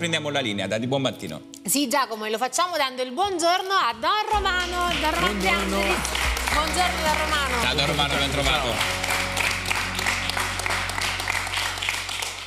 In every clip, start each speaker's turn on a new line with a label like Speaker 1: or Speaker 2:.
Speaker 1: Prendiamo la linea, Dadi, buon mattino.
Speaker 2: Sì Giacomo, e lo facciamo dando il buongiorno a Don Romano, Don Romano buongiorno. buongiorno Don Romano.
Speaker 1: Ciao Don Romano, ben trovato.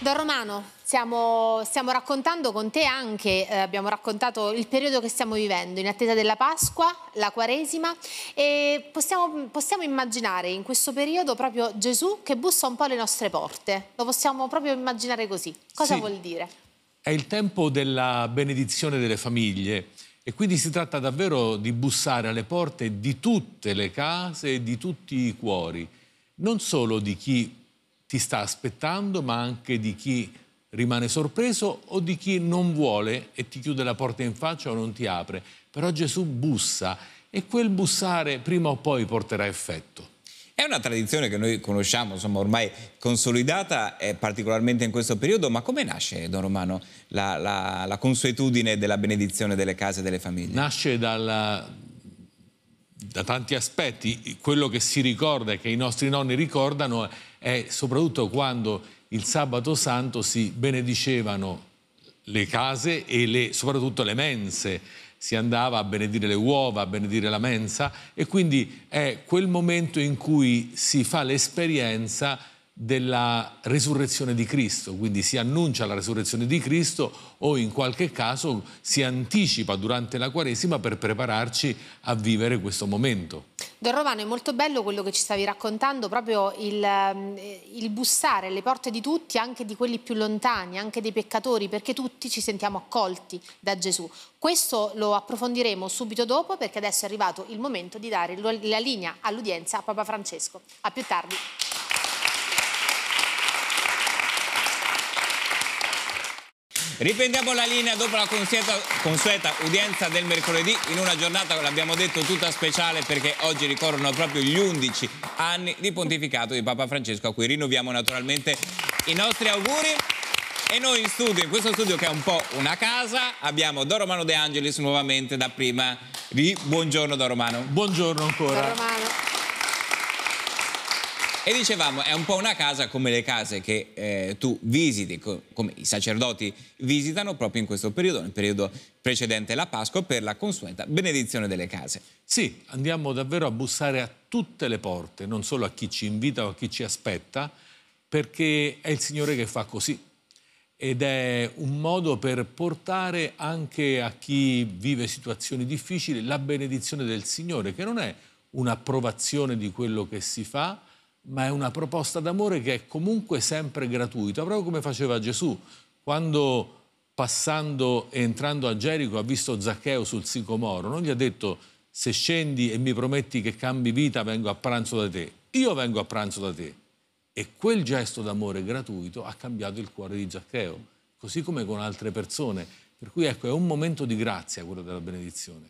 Speaker 2: Don Romano, Stiamo, stiamo, raccontando con te anche, eh, abbiamo raccontato il periodo che stiamo vivendo in attesa della Pasqua, la Quaresima e possiamo, possiamo, immaginare in questo periodo proprio Gesù che bussa un po' alle nostre porte, lo possiamo proprio immaginare così. Cosa sì. vuol dire?
Speaker 3: È il tempo della benedizione delle famiglie e quindi si tratta davvero di bussare alle porte di tutte le case e di tutti i cuori, non solo di chi ti sta aspettando, ma anche di chi rimane sorpreso o di chi non vuole e ti chiude la porta in faccia o non ti apre. Però Gesù bussa e
Speaker 1: quel bussare prima o poi porterà effetto. È una tradizione che noi conosciamo, insomma, ormai consolidata, eh, particolarmente in questo periodo, ma come nasce, Don Romano, la, la, la consuetudine della benedizione delle case e delle famiglie?
Speaker 3: Nasce dalla, da tanti aspetti. Quello che si ricorda e che i nostri nonni ricordano è soprattutto quando il sabato santo si benedicevano le case e le, soprattutto le mense si andava a benedire le uova, a benedire la mensa e quindi è quel momento in cui si fa l'esperienza della risurrezione di Cristo, quindi si annuncia la risurrezione di Cristo o in qualche caso si anticipa durante la Quaresima per prepararci a vivere questo momento.
Speaker 2: Don Romano, è molto bello quello che ci stavi raccontando, proprio il, eh, il bussare alle porte di tutti, anche di quelli più lontani, anche dei peccatori, perché tutti ci sentiamo accolti da Gesù. Questo lo approfondiremo subito dopo perché adesso è arrivato il momento di dare la linea all'udienza a Papa Francesco. A più tardi.
Speaker 1: Riprendiamo la linea dopo la consueta, consueta udienza del mercoledì in una giornata, l'abbiamo detto, tutta speciale perché oggi ricorrono proprio gli 11 anni di pontificato di Papa Francesco a cui rinnoviamo naturalmente i nostri auguri. E noi in studio, in questo studio che è un po' una casa, abbiamo Don Romano De Angelis nuovamente da prima di Buongiorno Don Romano. Buongiorno ancora. Don Romano. E dicevamo, è un po' una casa come le case che eh, tu visiti, co come i sacerdoti visitano proprio in questo periodo, nel periodo precedente la Pasqua, per la consueta benedizione delle case. Sì, andiamo davvero a bussare a tutte le porte, non solo a chi ci invita o a chi ci aspetta,
Speaker 3: perché è il Signore che fa così. Ed è un modo per portare anche a chi vive situazioni difficili la benedizione del Signore, che non è un'approvazione di quello che si fa, ma è una proposta d'amore che è comunque sempre gratuita, proprio come faceva Gesù quando passando e entrando a Gerico ha visto Zaccheo sul sicomoro, non gli ha detto se scendi e mi prometti che cambi vita vengo a pranzo da te, io vengo a pranzo da te. E quel gesto d'amore gratuito ha cambiato il cuore di Zaccheo, così come con altre persone. Per cui ecco, è un momento di grazia quello della benedizione.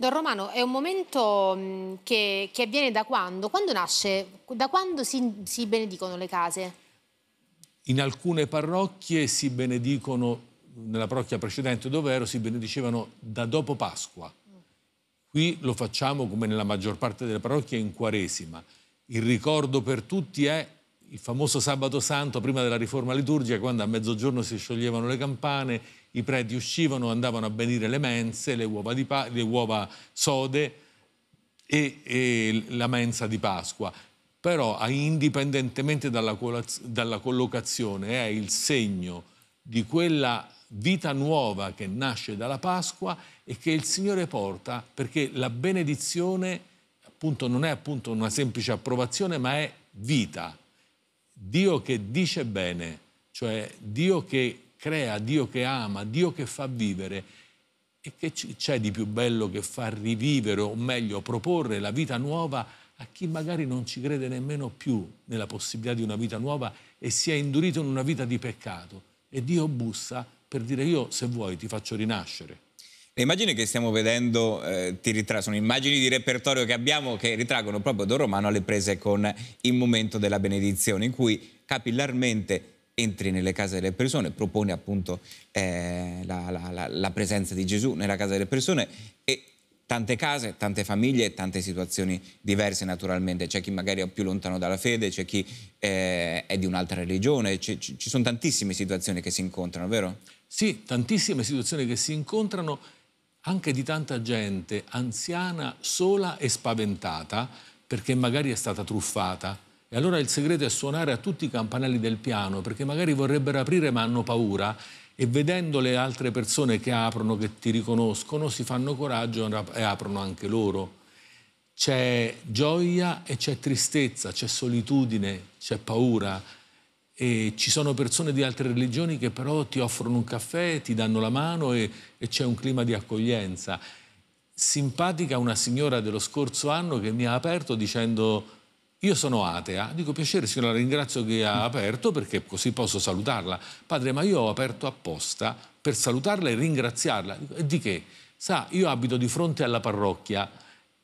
Speaker 2: Don Romano, è un momento mm, che, che avviene da quando? Quando nasce? Da quando si, si benedicono le case?
Speaker 3: In alcune parrocchie si benedicono, nella parrocchia precedente dove ero, si benedicevano da dopo Pasqua. Qui lo facciamo, come nella maggior parte delle parrocchie, in Quaresima. Il ricordo per tutti è il famoso sabato santo prima della riforma liturgica, quando a mezzogiorno si scioglievano le campane i preti uscivano, andavano a benire le mense, le uova, le uova sode e, e, la mensa di Pasqua. Però indipendentemente dalla, dalla collocazione è il segno di quella vita nuova che nasce dalla Pasqua e che il Signore porta perché la benedizione appunto non è appunto una semplice approvazione ma è vita. Dio che dice bene, cioè Dio che crea, Dio che ama, Dio che fa vivere. E che c'è di più bello che far rivivere, o meglio, proporre la vita nuova a chi magari non ci crede nemmeno più nella possibilità di una vita nuova e si è indurito in una vita di peccato. E Dio bussa per dire io
Speaker 1: se vuoi ti faccio rinascere. Le immagini che stiamo vedendo eh, ritra- sono immagini di repertorio che abbiamo che ritraggono proprio Don Romano alle prese con il momento della benedizione, in cui capillarmente entri nelle case delle persone, propone appunto eh, la, la, la, la, presenza di Gesù nella casa delle persone e tante case, tante famiglie, tante situazioni diverse naturalmente. C'è chi magari è più lontano dalla fede, c'è chi eh, è di un'altra religione, ci sono tantissime situazioni che si incontrano, vero? Sì, tantissime situazioni che si incontrano anche di tanta gente anziana,
Speaker 3: sola e spaventata perché magari è stata truffata e allora il segreto è suonare a tutti i campanelli del piano, perché magari vorrebbero aprire ma hanno paura e vedendo le altre persone che aprono, che ti riconoscono, si fanno coraggio e aprono anche loro. C'è gioia e c'è tristezza, c'è solitudine, c'è paura. E ci sono persone di altre religioni che però ti offrono un caffè, ti danno la mano e, e c'è un clima di accoglienza. Simpatica una signora dello scorso anno che mi ha aperto dicendo io sono atea, dico piacere signora, la ringrazio che ha aperto perché così posso salutarla. Padre, ma io ho aperto apposta per salutarla e ringraziarla. E di che? Sa, io abito di fronte alla parrocchia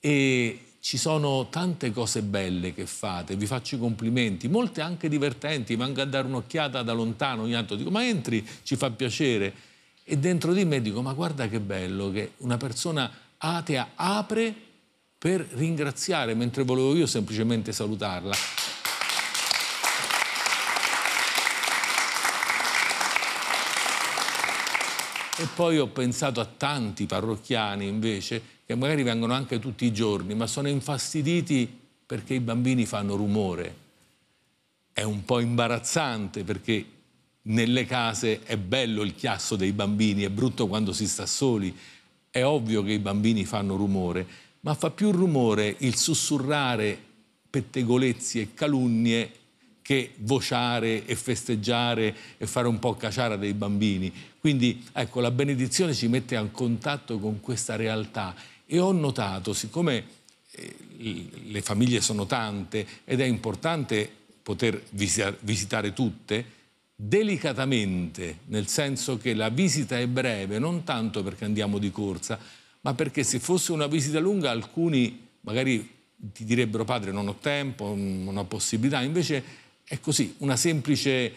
Speaker 3: e ci sono tante cose belle che fate, vi faccio i complimenti, molte anche divertenti, manca a dare un'occhiata da lontano, ogni tanto dico ma entri, ci fa piacere. E dentro di me dico ma guarda che bello che una persona atea apre per ringraziare, mentre volevo io semplicemente salutarla. E poi ho pensato a tanti parrocchiani invece che magari vengono anche tutti i giorni, ma sono infastiditi perché i bambini fanno rumore. È un po' imbarazzante perché nelle case è bello il chiasso dei bambini, è brutto quando si sta soli. È ovvio che i bambini fanno rumore ma fa più rumore il sussurrare pettegolezzi e calunnie che vociare e festeggiare e fare un po' caciara dei bambini. Quindi ecco, la benedizione ci mette a contatto con questa realtà e ho notato, siccome eh, le famiglie sono tante ed è importante poter visitare tutte, delicatamente, nel senso che la visita è breve, non tanto perché andiamo di corsa, ma perché se fosse una visita lunga alcuni magari ti direbbero padre non ho tempo, non ho possibilità, invece è così, una semplice...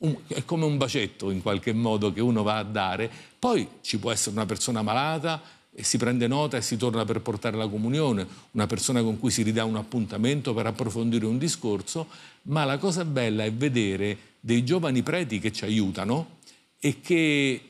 Speaker 3: Un, è come un bacetto in qualche modo che uno va a dare, poi ci può essere una persona malata, e si prende nota e si torna per portare la comunione, una persona con cui si ridà un appuntamento per approfondire un discorso, ma la cosa bella è vedere dei giovani preti che ci aiutano e che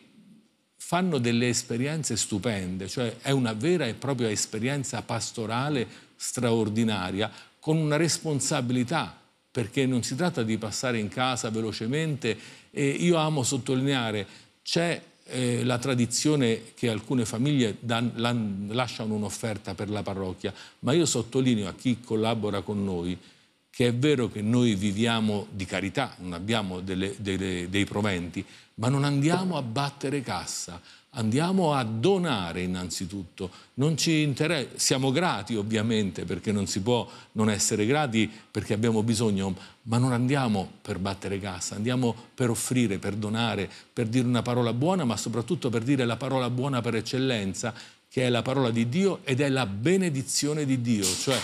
Speaker 3: fanno delle esperienze stupende, cioè è una vera e propria esperienza pastorale straordinaria con una responsabilità perché non si tratta di passare in casa velocemente e io amo sottolineare c'è eh, la tradizione che alcune famiglie dan, lan, lasciano un'offerta per la parrocchia, ma io sottolineo a chi collabora con noi che è vero che noi viviamo di carità, non abbiamo delle, delle, dei proventi, ma non andiamo a battere cassa, andiamo a donare innanzitutto. Non ci interessa, siamo grati ovviamente perché non si può non essere grati perché abbiamo bisogno, ma non andiamo per battere cassa, andiamo per offrire, per donare, per dire una parola buona, ma soprattutto per dire la parola buona per eccellenza, che è la parola di Dio ed è la benedizione di Dio, cioè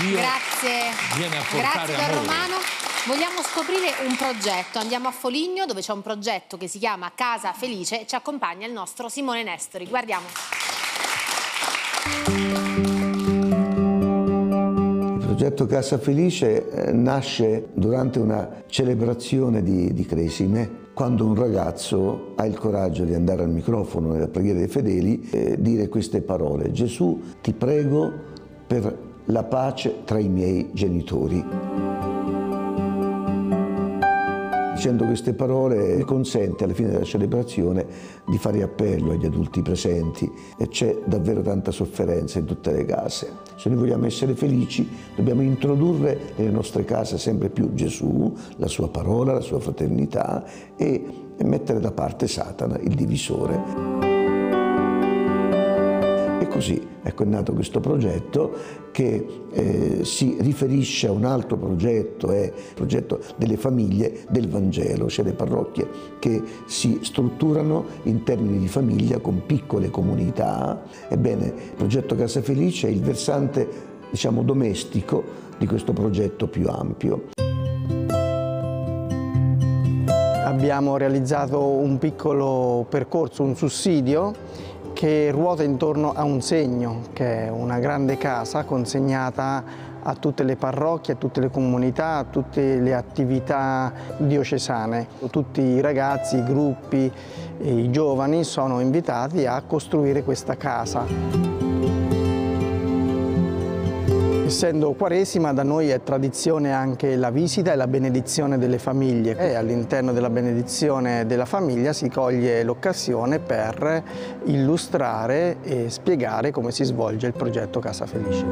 Speaker 3: Dio
Speaker 2: Grazie.
Speaker 3: viene a portare Grazie amore. Romano.
Speaker 2: Vogliamo scoprire un progetto. Andiamo a Foligno dove c'è un progetto che si chiama Casa Felice e ci accompagna il nostro Simone Nestori. Guardiamo.
Speaker 4: Il progetto Casa Felice eh, nasce durante una celebrazione di, di Cresime quando un ragazzo ha il coraggio di andare al microfono nella preghiera dei fedeli e eh, dire queste parole. Gesù ti prego per la pace tra i miei genitori. Dicendo queste parole mi consente alla fine della celebrazione di fare appello agli adulti presenti e c'è davvero tanta sofferenza in tutte le case. Se noi vogliamo essere felici dobbiamo introdurre nelle nostre case sempre più Gesù, la sua parola, la sua fraternità e mettere da parte Satana, il divisore. E così Ecco è nato questo progetto che eh, si riferisce a un altro progetto, è eh, il progetto delle famiglie del Vangelo, cioè le parrocchie che si strutturano in termini di famiglia con piccole comunità. Ebbene, il progetto Casa Felice è il versante diciamo, domestico di questo progetto più ampio. Abbiamo realizzato un piccolo percorso, un sussidio che ruota intorno a un segno, che è una grande casa consegnata a tutte le parrocchie, a tutte le comunità, a tutte le attività diocesane. Tutti i ragazzi, i gruppi, i giovani sono invitati a costruire questa casa. Essendo Quaresima da noi è tradizione anche la visita e la benedizione delle famiglie e all'interno della benedizione della famiglia si coglie l'occasione per illustrare e spiegare come si svolge il progetto Casa Felice.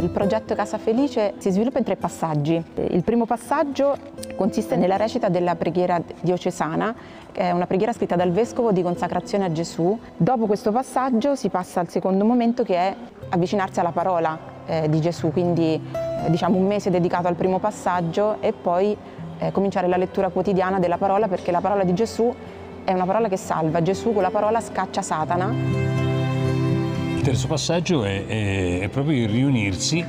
Speaker 2: Il progetto Casa Felice si sviluppa in tre passaggi. Il primo passaggio consiste nella recita della preghiera diocesana, che è una preghiera scritta dal Vescovo di consacrazione a Gesù. Dopo questo passaggio si passa al secondo momento che è avvicinarsi alla parola eh, di Gesù, quindi eh, diciamo un mese dedicato al primo passaggio e poi eh, cominciare la lettura quotidiana della parola perché la parola di Gesù è una parola che salva, Gesù con la parola scaccia Satana.
Speaker 3: Il terzo passaggio è, è, è proprio il riunirsi,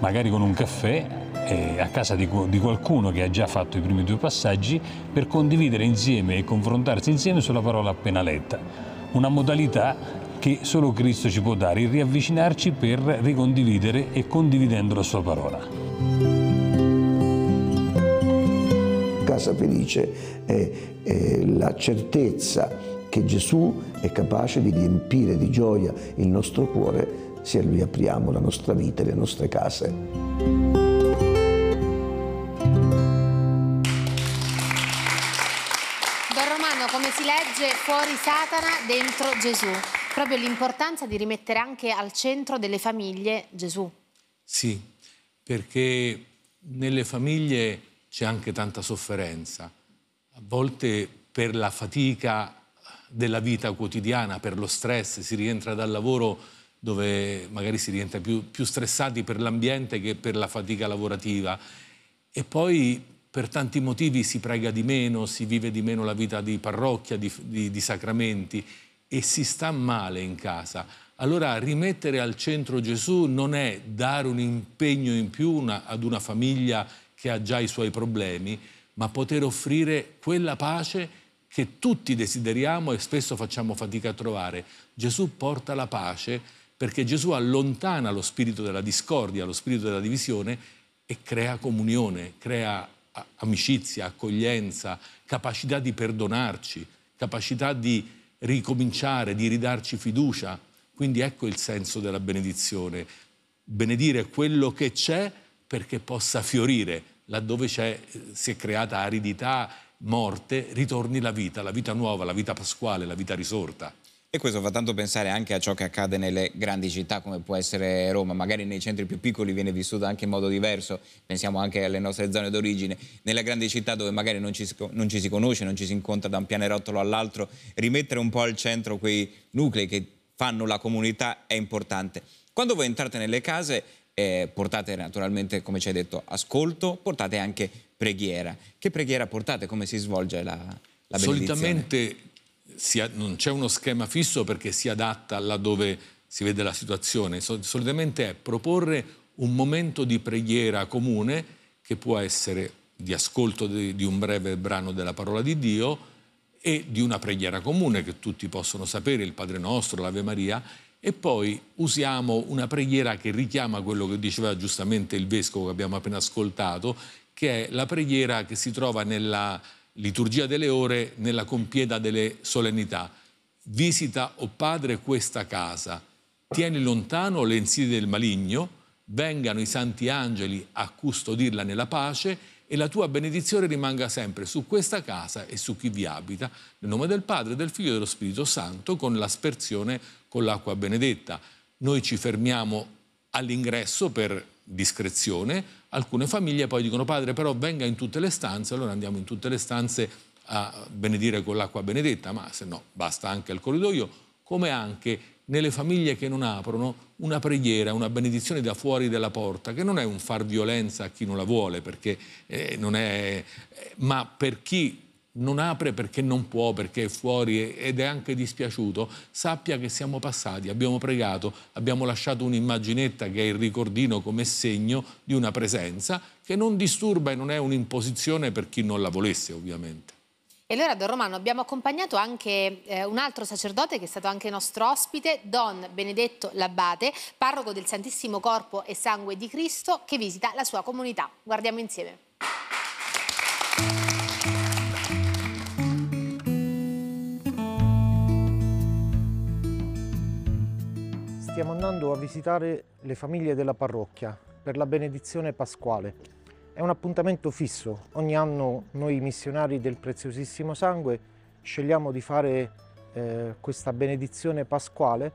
Speaker 3: magari con un caffè, eh, a casa di, di, qualcuno che ha già fatto i primi due passaggi per condividere insieme e confrontarsi insieme sulla parola appena letta, una modalità che solo Cristo ci può dare, il riavvicinarci per ricondividere e condividendo la sua parola.
Speaker 4: Casa felice è, è la certezza che Gesù è capace di riempire di gioia il nostro cuore se a Lui apriamo la nostra vita e le nostre case.
Speaker 2: legge fuori Satana, dentro Gesù. Proprio l'importanza di rimettere anche al centro delle famiglie Gesù.
Speaker 3: Sì, perché nelle famiglie c'è anche tanta sofferenza, a volte per la fatica della vita quotidiana, per lo stress, si rientra dal lavoro dove magari si rientra più, più stressati per l'ambiente che per la fatica lavorativa e poi per tanti motivi si prega di meno, si vive di meno la vita di parrocchia, di, di, di sacramenti e si sta male in casa. Allora rimettere al centro Gesù non è dare un impegno in più una, ad una famiglia che ha già i suoi problemi, ma poter offrire quella pace che tutti desideriamo e spesso facciamo fatica a trovare. Gesù porta la pace perché Gesù allontana lo spirito della discordia, lo spirito della divisione e crea comunione, crea amicizia, accoglienza, capacità di perdonarci, capacità di ricominciare, di ridarci fiducia. Quindi ecco il senso della benedizione, benedire quello che c'è perché possa fiorire, laddove c'è, eh, si è creata aridità, morte,
Speaker 1: ritorni la vita, la vita nuova, la vita pasquale, la vita risorta. E questo fa tanto pensare anche a ciò che accade nelle grandi città come può essere Roma, magari nei centri più piccoli viene vissuto anche in modo diverso, pensiamo anche alle nostre zone d'origine, nelle grandi città dove magari non ci, non ci si conosce, non ci si incontra da un pianerottolo all'altro, rimettere un po' al centro quei nuclei che fanno la comunità è importante. Quando voi entrate nelle case eh, portate naturalmente, come ci hai detto, ascolto, portate anche preghiera. Che preghiera portate? Come si svolge la, la benedizione? Solitamente si, non c'è uno schema fisso perché si adatta
Speaker 3: laddove si vede la situazione, Sol solitamente è proporre un momento di preghiera comune che può essere di ascolto di, di un breve brano della parola di Dio e di una preghiera comune che tutti possono sapere, il Padre Nostro, l'Ave Maria, e poi usiamo una preghiera che richiama quello che diceva giustamente il vescovo che abbiamo appena ascoltato, che è la preghiera che si trova nella liturgia delle ore nella compieda delle solennità. Visita, o oh Padre, questa casa, tieni lontano le insidie del maligno, vengano i santi angeli a custodirla nella pace e la tua benedizione rimanga sempre su questa casa e su chi vi abita, nel nome del Padre, del Figlio e dello Spirito Santo, con l'aspersione con l'acqua benedetta. Noi ci fermiamo all'ingresso per discrezione, Alcune famiglie poi dicono padre però venga in tutte le stanze, allora andiamo in tutte le stanze a benedire con l'acqua benedetta, ma se no basta anche il corridoio, come anche nelle famiglie che non aprono una preghiera, una benedizione da fuori della porta, che non è un far violenza a chi non la vuole, perché, eh, non è, eh, ma per chi non apre perché non può, perché è fuori ed è anche dispiaciuto, sappia che siamo passati, abbiamo pregato, abbiamo lasciato un'immaginetta che è il ricordino come segno di una presenza che non disturba e non è un'imposizione per chi non la volesse ovviamente.
Speaker 2: E allora Don Romano abbiamo accompagnato anche eh, un altro sacerdote che è stato anche nostro ospite, Don Benedetto Labbate, parroco del Santissimo Corpo e Sangue di Cristo che visita la sua comunità. Guardiamo insieme.
Speaker 5: stiamo andando a visitare le famiglie della parrocchia per la benedizione pasquale. È un appuntamento fisso. Ogni anno noi missionari del Preziosissimo Sangue scegliamo di fare eh, questa benedizione pasquale.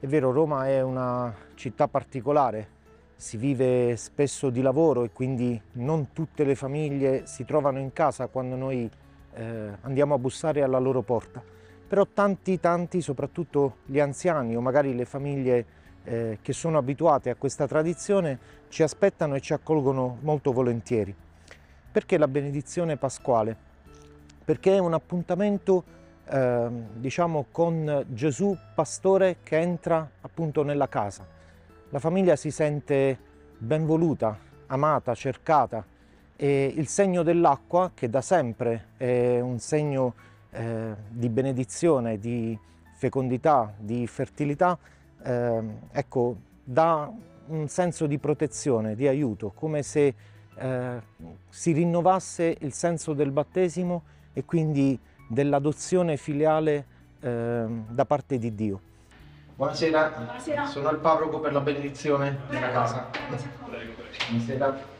Speaker 5: È vero, Roma è una città particolare, si vive spesso di lavoro e quindi non tutte le famiglie si trovano in casa quando noi eh, andiamo a bussare alla loro porta però tanti tanti, soprattutto gli anziani o magari le famiglie eh, che sono abituate a questa tradizione, ci aspettano e ci accolgono molto volentieri. Perché la benedizione pasquale? Perché è un appuntamento eh, diciamo con Gesù pastore che entra appunto nella casa. La famiglia si sente ben voluta amata, cercata e il segno dell'acqua, che da sempre è un segno eh, di benedizione, di fecondità, di fertilità, eh, ecco, dà un senso di protezione, di aiuto, come se eh, si rinnovasse il senso del battesimo e quindi dell'adozione filiale eh, da parte di Dio. Buonasera. Buonasera. sono il parroco per la benedizione della casa. Buonasera.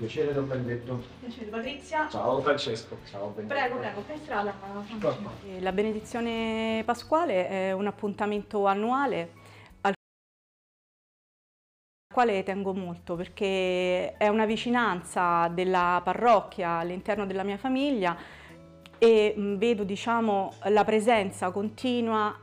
Speaker 5: Piacere Don Benedetto.
Speaker 2: Piacere Patrizia. Ciao
Speaker 5: Francesco. Ciao Benedetto.
Speaker 2: Prego, prego, per strada. Eh, la benedizione pasquale è un appuntamento annuale al quale tengo molto perché è una vicinanza della parrocchia all'interno della mia famiglia e mm, vedo diciamo, la presenza continua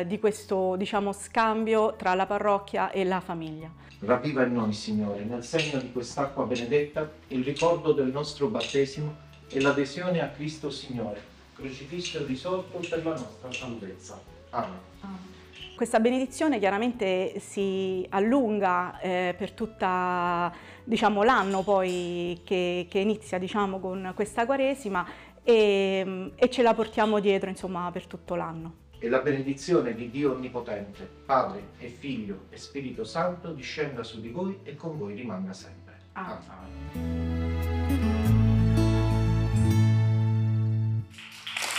Speaker 2: eh, di questo diciamo, scambio tra la parrocchia e la famiglia. Rapiva
Speaker 5: in noi, Signore, nel segno di quest'acqua benedetta, il ricordo del nostro battesimo e l'adesione a Cristo Signore, crocifisso e risorto per la nostra salvezza. Amen.
Speaker 2: Amen. Ah. Questa benedizione chiaramente si allunga eh, per tutta diciamo, l'anno poi che, che inizia diciamo, con questa Quaresima e, e ce la portiamo dietro insomma per tutto l'anno.
Speaker 5: E la benedizione di Dio Onnipotente, Padre e Figlio e Spirito Santo discenda su di voi e con voi rimanga sempre. Amen. Ah. Amen.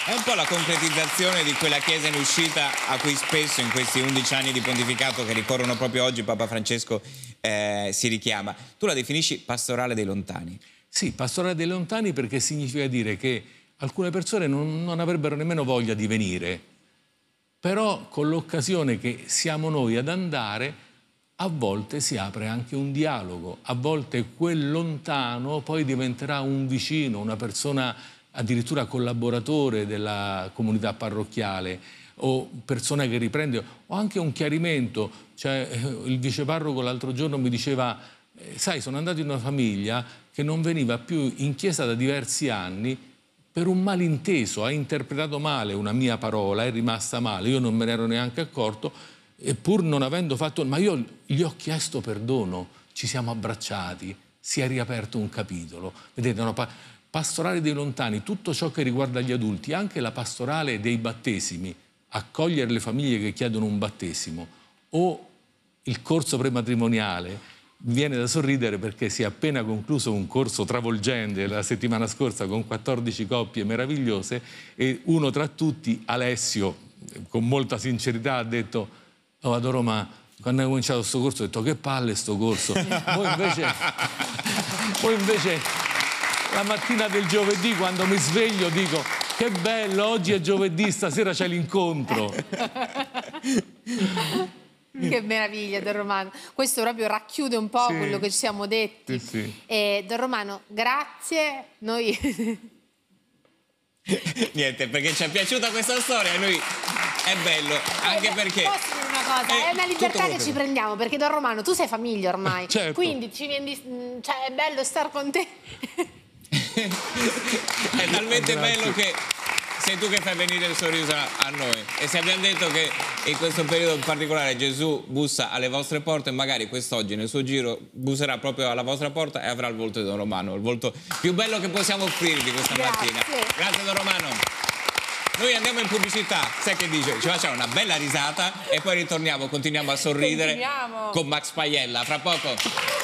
Speaker 1: È un po' la concretizzazione di quella chiesa in uscita a cui spesso in questi 11 anni di pontificato che ricorrono proprio oggi Papa Francesco eh, si richiama. Tu la definisci pastorale dei lontani.
Speaker 3: Sì, pastorale dei lontani perché significa dire che alcune persone non, non avrebbero nemmeno voglia di venire, però con l'occasione che siamo noi ad andare, a volte si apre anche un dialogo, a volte quel lontano poi diventerà un vicino, una persona addirittura collaboratore della comunità parrocchiale o persona che riprende, o anche un chiarimento. Cioè, eh, il viceparroco l'altro giorno mi diceva, eh, sai, sono andato in una famiglia che non veniva più in chiesa da diversi anni per un malinteso, ha interpretato male una mia parola, è rimasta male, io non me ne ero neanche accorto, eppur non avendo fatto... Ma io gli ho chiesto perdono, ci siamo abbracciati, si è riaperto un capitolo. Vedete, una pa pastorale dei lontani, tutto ciò che riguarda gli adulti, anche la pastorale dei battesimi, accogliere le famiglie che chiedono un battesimo, o il corso prematrimoniale, Viene da sorridere perché si è appena concluso un corso travolgente la settimana scorsa con 14 coppie meravigliose e uno tra tutti, Alessio, con molta sincerità ha detto oh, adoro ma quando hai cominciato questo corso ho detto che palle sto corso poi invece, poi invece la mattina del giovedì quando mi sveglio dico che bello oggi è giovedì stasera c'è l'incontro
Speaker 2: Che meraviglia Don Romano, questo proprio racchiude un po' sì, quello che ci siamo detti. Sì, sì. Eh, Don Romano, grazie. Noi...
Speaker 1: Niente, perché ci è piaciuta questa storia, noi è bello, eh, anche eh, perché... Posso
Speaker 2: dire una cosa, è, eh, è una libertà che ci prendiamo, perché Don Romano, tu sei famiglia ormai, certo. quindi vieni, mm, cioè, è bello star con te.
Speaker 1: è talmente Grazie. bello che sei tu che fai venire il sorriso a noi. E se abbiamo detto che in questo periodo in particolare Gesù bussa alle vostre porte, magari quest'oggi nel suo giro busserà proprio alla vostra porta e avrà il volto di Don Romano, il volto più bello che possiamo offrirvi questa Grazie. mattina. Grazie Don Romano. Noi andiamo in pubblicità, sai che dice? Ci facciamo una bella risata e poi ritorniamo, continuiamo a sorridere continuiamo. con Max Paiella. Fra poco.